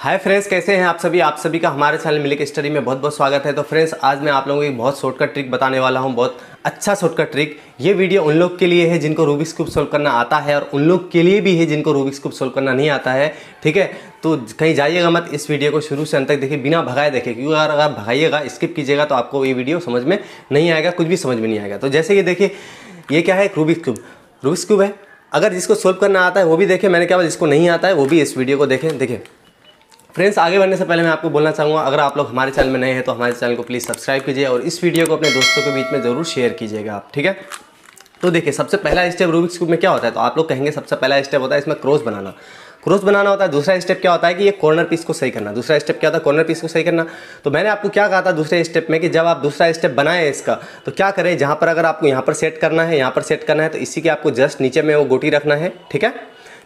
hi friends कैसे हैं आप सभी आप सभी का हमारे चैनल मिलिक स्टडी में बहुत बहुत स्वागत है तो फ्रेंड्स आज मैं आप लोगों को एक बहुत शॉर्टकट ट्रिक बताने वाला हूं बहुत अच्छा शॉर्टकट ट्रिक ये वीडियो उन लोग के लिए है जिनको रूबिक्स क्यूब सोल्व करना आता है और उन लोग के लिए भी है जिनको रूबिक्स क्यूब सोल्व करना नहीं आता है ठीक है तो कहीं जाइएगा मत इस वीडियो को शुरू से अंत तक देखिए बिना भगाए देखे क्योंकि अगर आप भगाइएगा स्किप कीजिएगा तो आपको ये वीडियो समझ में नहीं आएगा कुछ भी समझ में नहीं आएगा तो जैसे कि देखिए ये क्या है रूबिक्स क्यूब रूबिक्स क्यूब है अगर जिसको सोल्व करना आता है वो भी देखें मैंने क्या बोला जिसको नहीं आता है वो भी इस वीडियो को देखें देखें फ्रेंड्स आगे बढ़ने से पहले मैं आपको बोलना चाहूँगा अगर आप लोग हमारे चैनल में नए हैं तो हमारे चैनल को प्लीज़ सब्सक्राइब कीजिए और इस वीडियो को अपने दोस्तों के बीच में ज़रूर शेयर कीजिएगा आप ठीक है तो देखिए सबसे पहला स्टेप रूबिक्स क्यूब में क्या होता है तो आप लोग कहेंगे सबसे पहला स्टेप होता है इसमें क्रॉस बनाना क्रॉस बनाना होता है दूसरा स्टेप क्या होता है कि ये कॉर्नर पीस को सही करना दूसरा स्टेप क्या होता है कॉर्नर पीस को सही करना तो मैंने आपको क्या कहा था दूसरे स्टेप में कि जब आप दूसरा स्टेप बनाएं इसका तो क्या करें जहाँ पर अगर आपको यहाँ पर सेट करना है यहाँ पर सेट करना है तो इसी के आपको जस्ट नीचे में वो गोटी रखना है ठीक है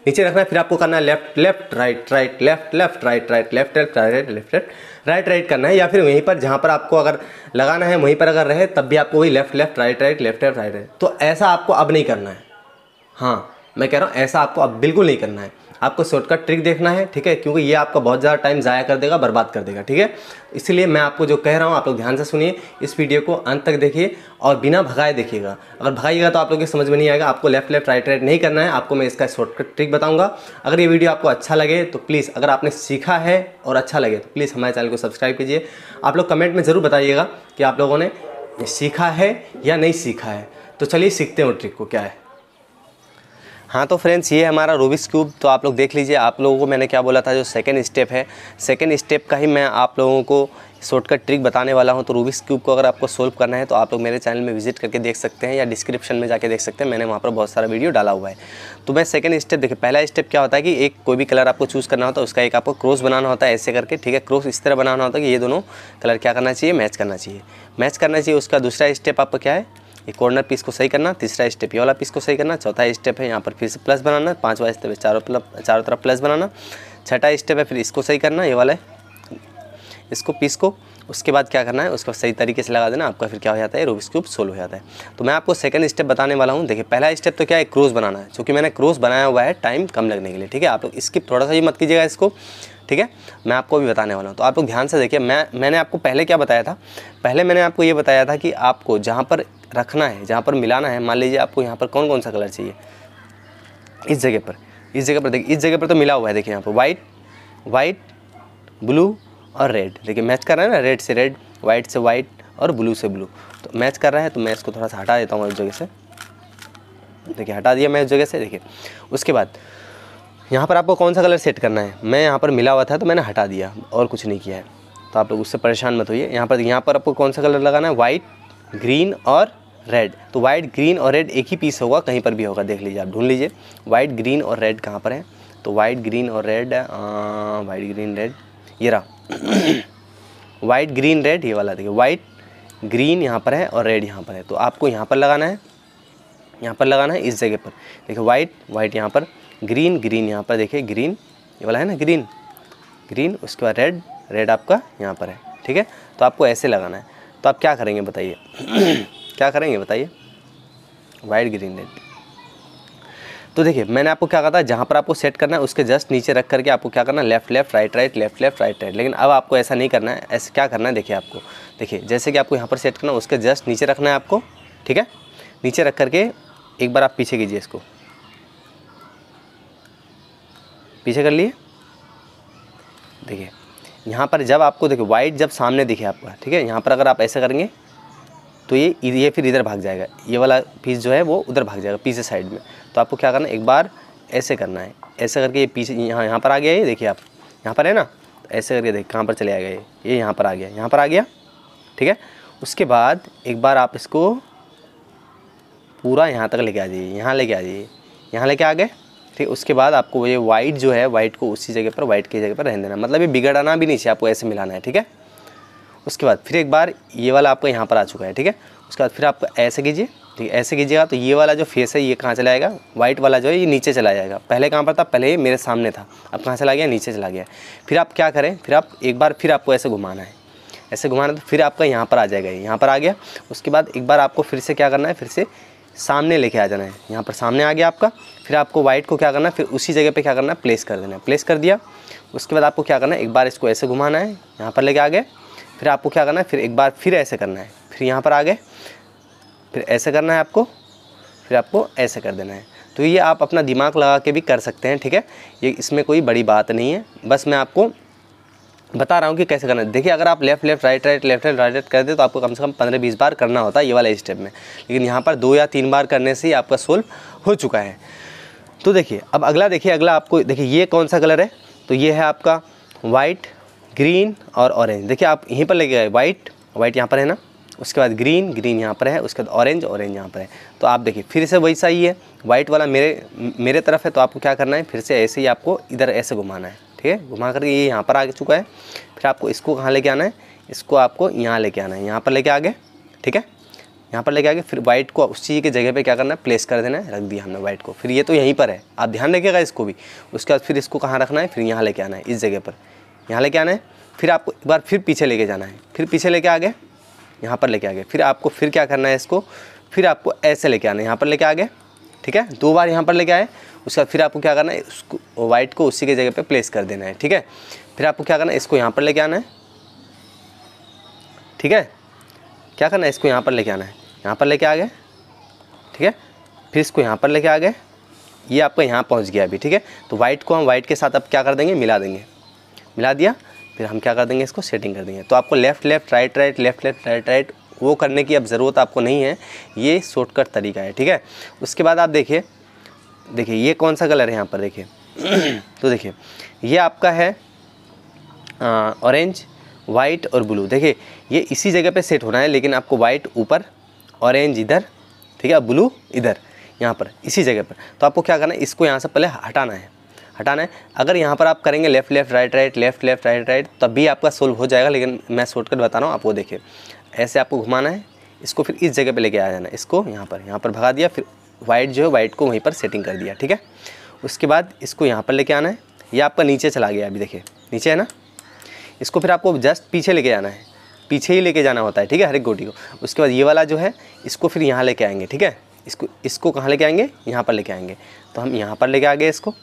नीचे रखना है फिर आपको करना है left left right right left left right right left left right left left right right करना है या फिर वहीं पर जहाँ पर आपको अगर लगाना है वहीं पर अगर रहे तब भी आपको वही left left right right left left right right तो ऐसा आपको अब नहीं करना है हाँ मैं कह रहा हूँ ऐसा आपको अब बिल्कुल नहीं करना है आपको शॉर्टकट ट्रिक देखना है ठीक है क्योंकि ये आपका बहुत ज़्यादा टाइम ज़ाया कर देगा बर्बाद कर देगा ठीक है इसलिए मैं आपको जो कह रहा हूँ आप लोग ध्यान से सुनिए इस वीडियो को अंत तक देखिए और बिना भगाए देखिएगा अगर भगाइएगा तो आप लोग को समझ में नहीं आएगा आपको लेफ्ट लेफ्ट राइट राइट नहीं करना है आपको मैं इसका शॉर्टकट ट्रिक बताऊँगा अगर ये वीडियो आपको अच्छा लगे तो प्लीज़ अगर आपने सीखा है और अच्छा लगे तो प्लीज़ हमारे चैनल को सब्सक्राइब कीजिए आप लोग कमेंट में ज़रूर बताइएगा कि आप लोगों ने सीखा है या नहीं सीखा है तो चलिए सीखते हैं वो ट्रिक को क्या है हाँ तो फ्रेंड्स ये हमारा रूबिक्स क्यूब तो आप लोग देख लीजिए आप लोगों को मैंने क्या बोला था जो सेकेंड स्टेप है सेकेंड स्टेप का ही मैं आप लोगों को शॉर्टकट ट्रिक बताने वाला हूँ तो रूबिक्स क्यूब को अगर आपको सोल्व करना है तो आप लोग मेरे चैनल में विजिट करके देख सकते हैं या डिस्क्रिप्शन में जाके देख सकते हैं मैंने वहाँ पर बहुत सारा वीडियो डाला हुआ है तो मैं सेकंड स्टेप देखिए पहला स्टेप क्या होता है कि एक कोई भी कलर आपको चूज़ करना होता है उसका एक आपको क्रॉस बनाना होता है ऐसे करके ठीक है क्रॉस इस तरह बनाना होता है कि ये दोनों कलर क्या करना चाहिए मैच करना चाहिए मैच करना चाहिए उसका दूसरा स्टेप आपको क्या है ये कॉर्नर पीस को सही करना तीसरा स्टेप ये वाला पीस को सही करना चौथा स्टेप है यहाँ पर फिर से प्लस बनाना पाँचवा स्टेप है चारों चारों तरफ प्लस बनाना छठा स्टेप है फिर इसको सही करना ये वाला है इसको पीस को उसके बाद क्या करना है उसको सही तरीके से लगा देना आपका फिर क्या हो जाता है रूबिक्स क्यूब सोल्व हो जाता है तो मैं आपको सेकंड स्टेप बताने वाला हूँ देखिए पहला स्टेप तो क्या है क्रोज बनाना है क्योंकि मैंने क्रोज बनाया हुआ है टाइम कम लगने के लिए ठीक है आप लोग स्किप थोड़ा सा ही मत कीजिएगा इसको ठीक है मैं आपको भी बताने वाला हूँ तो आप लोग ध्यान से देखिए मैं मैंने आपको पहले क्या बताया था पहले मैंने आपको ये बताया था कि आपको जहाँ पर रखना है जहाँ पर मिलाना है मान लीजिए आपको यहाँ पर कौन कौन सा कलर चाहिए इस जगह पर इस जगह पर देखिए इस जगह पर तो मिला हुआ है देखिए यहाँ पर वाइट वाइट ब्लू और रेड देखिए मैच कर रहा है ना रेड से रेड वाइट से वाइट और ब्लू से ब्लू तो मैच कर रहा है तो मैं इसको थोड़ा सा हटा देता हूँ इस जगह से देखिए हटा दिया मैं इस जगह से देखिए उसके बाद यहाँ पर आपको कौन सा कलर सेट करना है मैं यहाँ पर मिला हुआ था तो मैंने हटा दिया और कुछ नहीं किया है तो आप लोग उससे परेशान मत होइए यहाँ पर यहाँ पर आपको कौन सा कलर लगाना है वाइट ग्रीन और रेड तो वाइट ग्रीन और रेड एक ही पीस होगा कहीं पर भी होगा देख लीजिए आप ढूंढ लीजिए वाइट ग्रीन और रेड कहाँ पर है तो वाइट ग्रीन और रेड वाइट ग्रीन रेड ये रहा वाइट ग्रीन रेड ये वाला देखिए वाइट ग्रीन यहाँ पर है और रेड यहाँ पर है तो आपको यहाँ पर लगाना है यहाँ पर लगाना है इस जगह पर देखिए वाइट वाइट यहाँ पर ग्रीन ग्रीन यहाँ पर देखिए ग्रीन ये वाला है ना ग्रीन ग्रीन उसके बाद रेड रेड आपका यहाँ पर है ठीक है तो आपको ऐसे लगाना है तो आप क्या करेंगे बताइए क्या करेंगे बताइए वाइट ग्रीन रेड तो देखिए मैंने आपको क्या कहा था जहाँ पर आपको सेट करना है उसके जस्ट नीचे रख करके आपको क्या करना है left left right right left left right right लेकिन अब आपको ऐसा नहीं करना है ऐसे क्या करना है देखिए आपको देखिए जैसे कि आपको यहाँ पर सेट करना है उसके जस्ट नीचे रखना है आपको ठीक है नीचे रख करके एक बार आप पीछे कीजिए इसको पीछे कर लिए देखिए यहाँ पर जब आपको देखिए वाइट जब सामने दिखे आपका ठीक है यहाँ पर अगर आप ऐसा करेंगे तो ये ये फिर इधर भाग जाएगा ये वाला पीस जो है वो उधर भाग जाएगा पीछे साइड में तो आपको क्या करना है एक बार ऐसे करना है ऐसे करके ये पीछे यहाँ यहाँ पर आ गया ये देखिए आप यहाँ पर है ना तो ऐसे करके देखिए कहाँ पर चले आ गए ये यहाँ पर आ गया यहाँ पर आ गया ठीक है उसके बाद एक बार आप इसको पूरा यहाँ तक लेके आ जाइए यहाँ लेके आ जाइए यहाँ लेके आ गए ठीक उसके बाद आपको ये वाइट जो है वाइट को उसी जगह पर वाइट की जगह पर रहने देना मतलब ये बिगड़ाना भी नहीं चाहिए आपको ऐसे मिलाना है ठीक है उसके बाद फिर एक बार ये वाला आपका यहाँ पर आ चुका है ठीक है उसके बाद फिर आप ऐसे कीजिए ठीक है ऐसे कीजिएगा तो ये वाला जो फेस है ये कहाँ चला जाएगा वाइट वाला जो है ये नीचे चला जाएगा पहले कहाँ पर था पहले ये मेरे सामने था अब कहाँ चला गया नीचे चला गया फिर आप क्या करें फिर आप एक बार फिर आपको ऐसे घुमाना है ऐसे घुमाना तो फिर आपका यहाँ पर आ जाएगा यहाँ पर आ गया उसके बाद एक बार आपको फिर से क्या करना है फिर से सामने लेके आ जाना है यहाँ पर सामने आ गया आपका फिर आपको वाइट को क्या करना है फिर उसी जगह पे क्या करना है प्लेस कर देना है प्लेस कर दिया उसके बाद आपको क्या करना है एक बार इसको ऐसे घुमाना है यहाँ पर लेके आ गए फिर आपको क्या करना है फिर एक बार फिर ऐसे करना है फिर यहाँ पर आ गए फिर ऐसे करना है आपको फिर आपको ऐसे कर देना है तो ये आप अपना दिमाग लगा के भी कर सकते हैं ठीक है ये इसमें कोई बड़ी बात नहीं है बस मैं आपको बता रहा हूँ कि कैसे करना है देखिए अगर आप left left right right left left right right कर दे तो आपको कम से कम पंद्रह बीस बार करना होता है ये वाला स्टेप में लेकिन यहाँ पर दो या तीन बार करने से ही आपका सोल्व हो चुका है तो देखिए अब अगला देखिए अगला आपको देखिए ये कौन सा कलर है तो ये है आपका वाइट ग्रीन और ऑरेंज देखिए आप यहीं पर लेके गए वाइट वाइट यहाँ पर है ना उसके बाद ग्रीन ग्रीन यहाँ पर है उसके बाद ऑरेंज ऑरेंज यहाँ पर है तो आप देखिए फिर से वैसा ही है वाइट वाला मेरे मेरे तरफ है तो आपको क्या करना है फिर से ऐसे ही आपको इधर ऐसे घुमाना है ठीक है घुमा करके ये यहाँ पर आ चुका है फिर आपको इसको कहाँ लेके आना है इसको आपको यहाँ लेके आना है यहाँ पर लेके आगे ठीक है यहाँ पर लेके आगे फिर वाइट को उसी की जगह पे क्या करना है प्लेस कर देना है रख दिया हमने वाइट को फिर ये तो यहीं पर है आप ध्यान रखिएगा इसको भी उसके बाद फिर इसको कहाँ रखना है फिर यहाँ लेके आना है इस जगह पर यहाँ लेके आना है फिर आपको एक बार फिर पीछे लेके जाना है फिर पीछे लेके आगे यहाँ पर लेके आगे फिर आपको फिर क्या करना है इसको फिर आपको ऐसे लेके आना है यहाँ पर लेके आगे ठीक है दो बार यहाँ पर लेके आए उसके बाद फिर आपको क्या करना है उसको वाइट को उसी की जगह पे प्लेस कर देना है ठीक है फिर आपको क्या करना है इसको यहाँ पर लेके आना है ठीक है क्या करना है इसको यहाँ पर लेके आना है यहाँ पर लेके आ गए ठीक है फिर इसको यहाँ पर लेके आ गए ये आपका यहाँ पहुँच गया अभी ठीक है तो वाइट को हम वाइट के साथ अब क्या कर देंगे मिला देंगे मिला दिया फिर हम क्या कर देंगे इसको सेटिंग कर देंगे तो आपको left left right right left left right right वो करने की अब ज़रूरत आपको नहीं है ये शॉर्टकट तरीका है ठीक है उसके बाद आप देखिए देखिए ये कौन सा कलर है यहाँ पर देखिए तो देखिए ये आपका है ऑरेंज वाइट और ब्लू देखिए ये इसी जगह पे सेट होना है लेकिन आपको वाइट ऊपर ऑरेंज इधर ठीक है ब्लू इधर यहाँ पर इसी जगह पर तो आपको क्या करना है इसको यहाँ से पहले हटाना है हटाना है अगर यहाँ पर आप करेंगे left left right right left left right right तब भी आपका सोल्व हो जाएगा लेकिन मैं शॉर्टकट बता रहा हूँ आप वो देखिए ऐसे आपको घुमाना है इसको फिर इस जगह पे लेके आ जाना है इसको यहाँ पर यहाँ पर भगा दिया फिर वाइट जो है वाइट को वहीं पर सेटिंग कर दिया ठीक है उसके बाद इसको यहाँ पर लेके आना है ये आपका नीचे चला गया अभी देखिए नीचे है ना इसको फिर आपको जस्ट पीछे लेके जाना है पीछे ही लेके जाना होता है ठीक है हर एक गोटी को उसके बाद ये वाला जो है इसको फिर यहाँ लेके आएंगे ठीक है इसको इसको कहाँ लेके आएंगे यहाँ पर लेके आएंगे तो हम यहाँ पर लेके आ गए इसको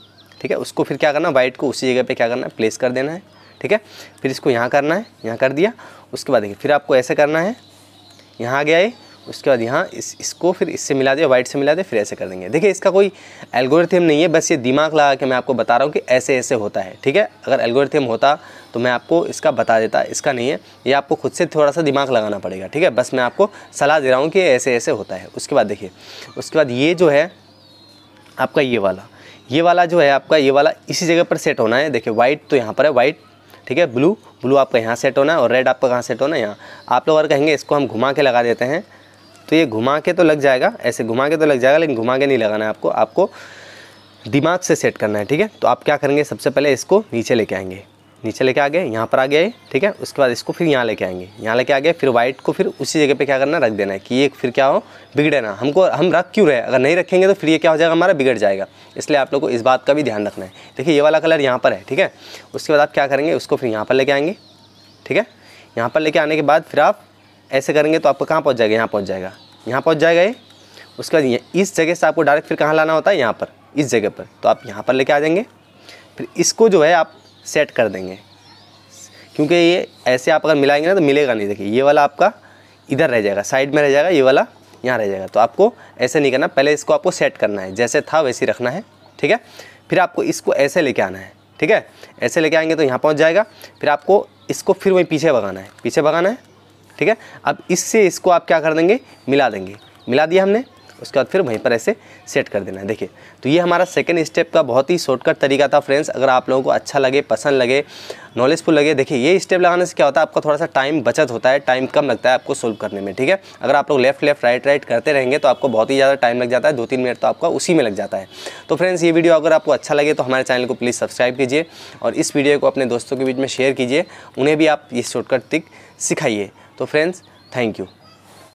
ठीक है उसको फिर क्या करना वाइट को उसी जगह पे क्या करना है प्लेस कर देना है ठीक है फिर इसको यहाँ करना है यहाँ कर दिया उसके बाद देखिए फिर आपको ऐसे करना है यहाँ आ गया ये उसके बाद यहाँ इस इसको फिर इससे मिला दे वाइट से मिला दे फिर ऐसे कर देंगे देखिए इसका कोई एल्गोरिथम नहीं है बस ये दिमाग लगा के मैं आपको बता रहा हूँ कि ऐसे ऐसे होता है ठीक है अगर एल्गोरिथम होता तो मैं आपको इसका बता देता इसका नहीं है ये आपको खुद से थोड़ा सा दिमाग लगाना पड़ेगा ठीक है बस मैं आपको सलाह दे रहा हूँ कि ऐसे ऐसे होता है उसके बाद देखिए उसके बाद ये जो है आपका ये वाला ये वाला जो है आपका ये वाला इसी जगह पर सेट होना है देखिए वाइट तो यहाँ पर है वाइट ठीक है ब्लू ब्लू आपका यहाँ सेट होना है और रेड आपका कहाँ सेट होना है यहाँ आप लोग अगर कहेंगे इसको हम घुमा के लगा देते हैं तो ये घुमा के तो लग जाएगा ऐसे घुमा के तो लग जाएगा लेकिन घुमा के नहीं लगाना है आपको आपको दिमाग से सेट करना है ठीक है तो आप क्या करेंगे सबसे पहले इसको नीचे लेके आएंगे नीचे लेके आ गए यहाँ पर आ गए ठीक है उसके बाद इसको फिर यहाँ लेके आएंगे यहाँ लेके आ गए फिर वाइट को फिर उसी जगह पे क्या करना रख देना है कि ये फिर क्या हो बिगड़े ना हमको हम रख क्यों रहे अगर नहीं रखेंगे तो फिर ये क्या हो जाएगा हमारा बिगड़ जाएगा इसलिए आप लोग को इस बात का भी ध्यान रखना है देखिए ये वाला कलर यहाँ पर है ठीक है उसके बाद आप क्या करेंगे उसको फिर यहाँ पर लेके आएंगे ठीक है यहाँ पर लेके आने के बाद फिर आप ऐसे करेंगे तो आपको कहाँ पहुँच जाएगा यहाँ पहुँच जाएगा यहाँ पहुँच जाएगा ये उसके बाद इस जगह से आपको डायरेक्ट फिर कहाँ लाना होता है यहाँ पर इस जगह पर तो आप यहाँ पर लेके आ जाएंगे फिर इसको जो है आप सेट कर देंगे क्योंकि ये ऐसे आप अगर मिलाएंगे ना तो मिलेगा नहीं देखिए ये वाला आपका इधर रह जाएगा साइड में रह जाएगा ये वाला यहाँ रह जाएगा तो आपको ऐसे नहीं करना पहले इसको आपको सेट करना है जैसे था वैसे रखना है ठीक है फिर आपको इसको ऐसे लेके आना है ठीक है ऐसे लेके आएंगे तो यहाँ पहुँच जाएगा फिर आपको इसको फिर वहीं पीछे भगाना है पीछे भगाना है ठीक है अब इससे इसको आप क्या कर देंगे मिला देंगे मिला दिया हमने उसके बाद फिर वहीं पर ऐसे सेट कर देना है देखिए तो ये हमारा सेकेंड स्टेप का बहुत ही शॉर्टकट तरीका था फ्रेंड्स अगर आप लोगों को अच्छा लगे पसंद लगे नॉलेजफुल लगे देखिए ये स्टेप लगाने से क्या होता है आपका थोड़ा सा टाइम बचत होता है टाइम कम लगता है आपको सोल्व करने में ठीक है अगर आप लोग लेफ्ट लेफ्ट राइट राइट करते रहेंगे तो आपको बहुत ही ज़्यादा टाइम लग जाता है दो तीन मिनट तो आपका उसी में लग जाता है तो फ्रेंड्स ये वीडियो अगर आपको अच्छा लगे तो हमारे चैनल को प्लीज़ सब्सक्राइब कीजिए और इस वीडियो को अपने दोस्तों के बीच में शेयर कीजिए उन्हें भी आप ये शॉर्टकट तक सिखाइए तो फ्रेंड्स थैंक यू